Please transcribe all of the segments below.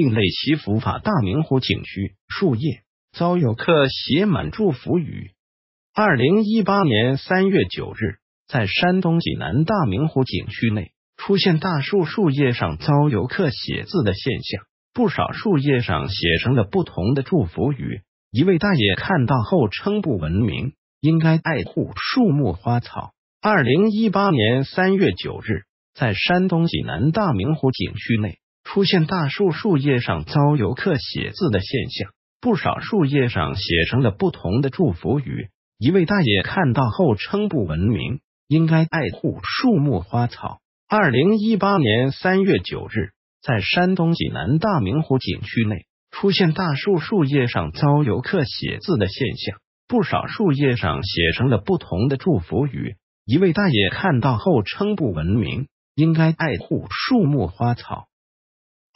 另类祈福法，大明湖景区树叶遭游客写满祝福语。二零一八年三月九日，在山东济南大明湖景区内，出现大树树叶上遭游客写字的现象，不少树叶上写成了不同的祝福语。一位大爷看到后称不文明，应该爱护树木花草。二零一八年三月九日，在山东济南大明湖景区内。出现大树树叶上遭游客写字的现象，不少树叶上写成了不同的祝福语。一位大爷看到后称不文明，应该爱护树木花草。二零一八年三月九日，在山东济南大明湖景区内出现大树树叶上遭游客写字的现象，不少树叶上写成了不同的祝福语。一位大爷看到后称不文明，应该爱护树木花草。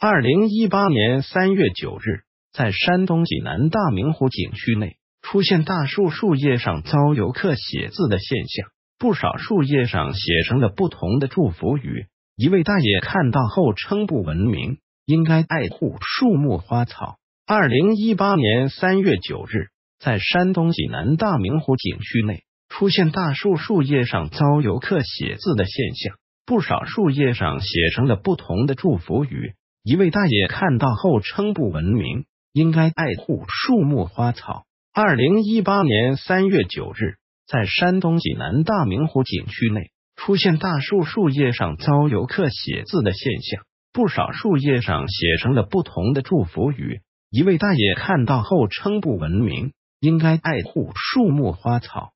二零一八年三月九日，在山东济南大明湖景区内出现大树树叶上遭游客写字的现象，不少树叶上写成了不同的祝福语。一位大爷看到后称不文明，应该爱护树木花草。二零一八年三月九日，在山东济南大明湖景区内出现大树树叶上遭游客写字的现象，不少树叶上写成了不同的祝福语。一位大爷看到后称不文明，应该爱护树木花草。二零一八年三月九日，在山东济南大明湖景区内出现大树树叶上遭游客写字的现象，不少树叶上写成了不同的祝福语。一位大爷看到后称不文明，应该爱护树木花草。